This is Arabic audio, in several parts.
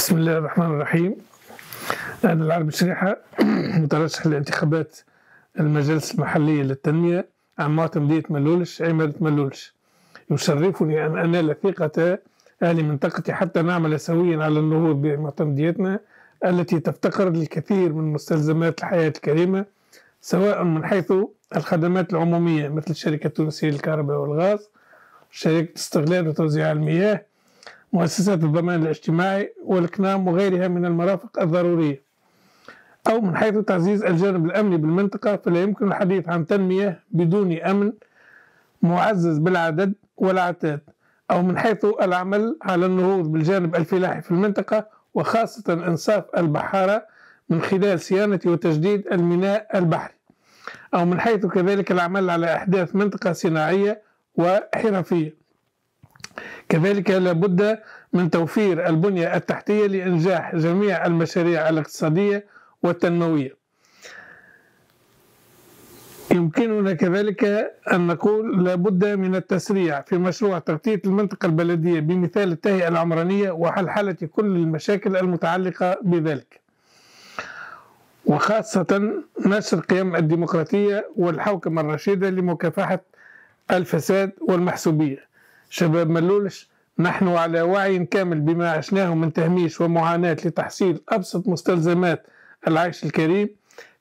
بسم الله الرحمن الرحيم أنا العالم الشريحة مترشح لانتخابات المجالس المحلية للتنمية عن مواطن مدينة ملولش عمارة ملولش يشرفني أن أنال ثقة أهل منطقتي حتى نعمل سويا على النهوض بمعتمديتنا التي تفتقر للكثير من مستلزمات الحياة الكريمة سواء من حيث الخدمات العمومية مثل الشركة التونسية للكهرباء والغاز شركة استغلال وتوزيع المياه مؤسسات الضمان الاجتماعي والكنام وغيرها من المرافق الضرورية أو من حيث تعزيز الجانب الأمني بالمنطقة فلا يمكن الحديث عن تنمية بدون أمن معزز بالعدد والعتاد أو من حيث العمل على النهوض بالجانب الفلاحي في المنطقة وخاصة إنصاف البحارة من خلال صيانة وتجديد الميناء البحري أو من حيث كذلك العمل على إحداث منطقة صناعية وحرفية كذلك لابد من توفير البنية التحتية لإنجاح جميع المشاريع الاقتصادية والتنموية يمكننا كذلك أن نقول لابد من التسريع في مشروع تغطية المنطقة البلدية بمثال التهيئة العمرانية وحلحلة كل المشاكل المتعلقة بذلك وخاصة نشر قيم الديمقراطية والحوكمة الرشيدة لمكافحة الفساد والمحسوبية شباب ملولش نحن على وعي كامل بما عشناه من تهميش ومعاناة لتحصيل أبسط مستلزمات العيش الكريم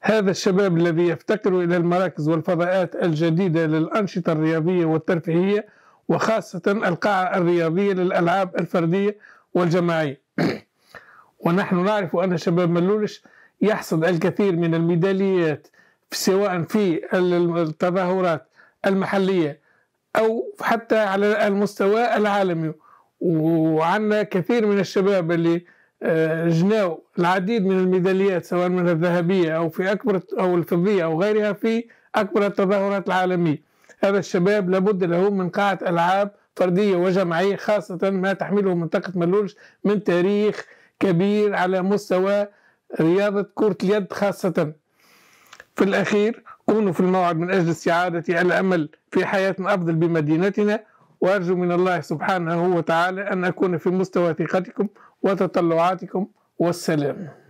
هذا الشباب الذي يفتقر إلى المراكز والفضاءات الجديدة للأنشطة الرياضية والترفيهية وخاصة القاعة الرياضية للألعاب الفردية والجماعية ونحن نعرف أن شباب ملولش يحصد الكثير من الميداليات سواء في التظاهرات المحلية أو حتى على المستوى العالمي وعندنا كثير من الشباب اللي آه، جناو العديد من الميداليات سواء من الذهبية أو في أكبر أو الفضية أو غيرها في أكبر التظاهرات العالمية هذا الشباب لابد له من قاعة ألعاب فردية وجماعية خاصة ما تحمله منطقة ملولش من تاريخ كبير على مستوى رياضة كرة اليد خاصة في الأخير كونوا في الموعد من أجل استعادة الأمل في حياة أفضل بمدينتنا وأرجو من الله سبحانه وتعالى أن أكون في مستوى ثقتكم وتطلعاتكم والسلام